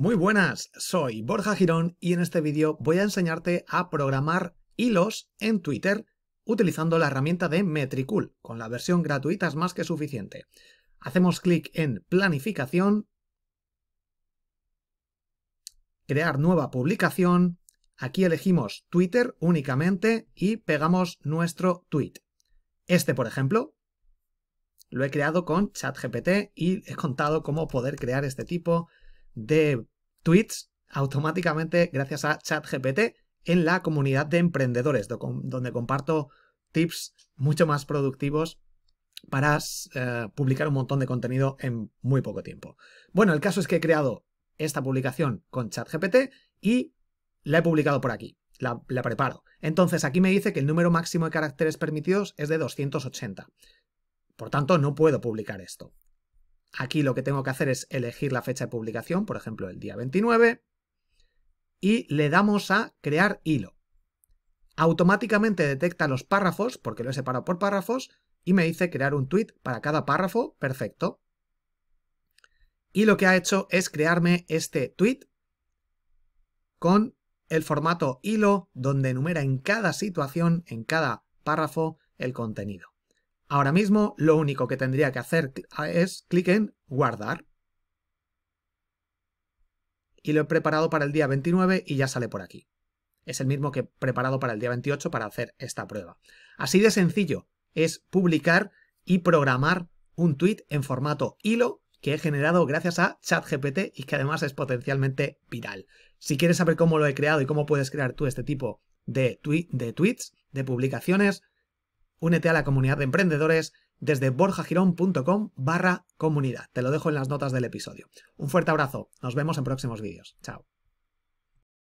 Muy buenas, soy Borja Girón y en este vídeo voy a enseñarte a programar hilos en Twitter utilizando la herramienta de Metricool. Con la versión gratuita es más que suficiente. Hacemos clic en Planificación, Crear nueva publicación, aquí elegimos Twitter únicamente y pegamos nuestro tweet. Este, por ejemplo, lo he creado con ChatGPT y he contado cómo poder crear este tipo de tweets automáticamente gracias a ChatGPT en la comunidad de emprendedores, donde comparto tips mucho más productivos para eh, publicar un montón de contenido en muy poco tiempo. Bueno, el caso es que he creado esta publicación con ChatGPT y la he publicado por aquí. la, preparo. Entonces aquí me dice que el número máximo de caracteres permitidos es de 280. Por tanto, no puedo publicar esto. Aquí lo que tengo que hacer es elegir la fecha de publicación, por ejemplo, el día 29, y le damos a crear hilo. Automáticamente detecta los párrafos, porque lo he separado por párrafos, y me dice crear un tweet para cada párrafo, perfecto. Y lo que ha hecho es crearme este tweet con el formato hilo, donde enumera en cada situación, en cada párrafo, el contenido. Ahora mismo lo único que tendría que hacer ah, es clic en guardar. Y lo he preparado para el día 29 y ya sale por aquí. Es el mismo que he preparado para el día 28 para hacer esta prueba. Así de sencillo es publicar y programar un tweet en formato hilo que he generado gracias a ChatGPT y que además es potencialmente viral. Si quieres saber cómo lo he creado y cómo puedes crear tú este tipo de, tweet, de tweets, de publicaciones, Únete a la comunidad de emprendedores desde borjagirón.com barra comunidad. Te lo dejo en las notas del episodio. Un fuerte abrazo. Nos vemos en próximos vídeos. Chao.